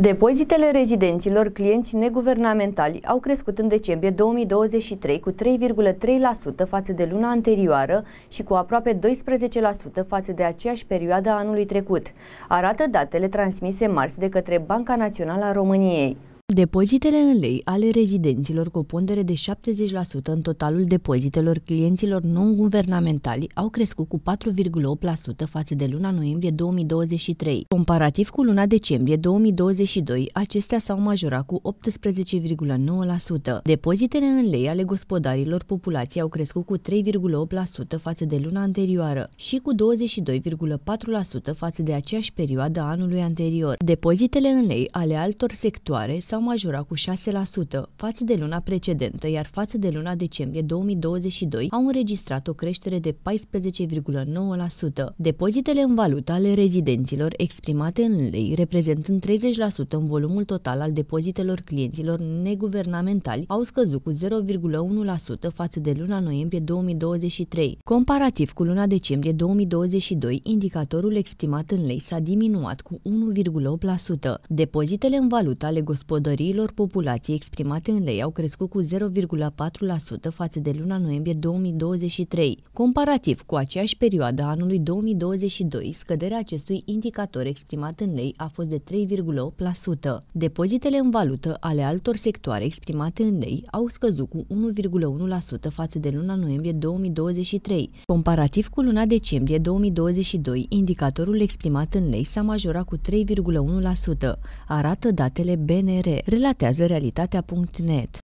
Depozitele rezidenților clienți neguvernamentali au crescut în decembrie 2023 cu 3,3% față de luna anterioară și cu aproape 12% față de aceeași perioadă a anului trecut, arată datele transmise marți de către Banca Națională a României. Depozitele în lei ale rezidenților cu o pondere de 70% în totalul depozitelor clienților non-guvernamentali au crescut cu 4,8% față de luna noiembrie 2023. Comparativ cu luna decembrie 2022, acestea s-au majorat cu 18,9%. Depozitele în lei ale gospodarilor populației au crescut cu 3,8% față de luna anterioară și cu 22,4% față de aceeași perioadă anului anterior. Depozitele în lei ale altor sectoare s-au majorat cu 6% față de luna precedentă, iar față de luna decembrie 2022 au înregistrat o creștere de 14,9%. Depozitele în valută ale rezidenților exprimate în lei, reprezentând 30% în volumul total al depozitelor clienților neguvernamentali, au scăzut cu 0,1% față de luna noiembrie 2023. Comparativ cu luna decembrie 2022, indicatorul exprimat în lei s-a diminuat cu 1,8%. Depozitele în valută ale gospodării călătoriilor populației exprimate în lei au crescut cu 0,4% față de luna noiembrie 2023. Comparativ cu aceeași perioadă a anului 2022, scăderea acestui indicator exprimat în lei a fost de 3,8%. Depozitele în valută ale altor sectoare exprimate în lei au scăzut cu 1,1% față de luna noiembrie 2023. Comparativ cu luna decembrie 2022, indicatorul exprimat în lei s-a majorat cu 3,1%, arată datele BNR relatează realitatea.net.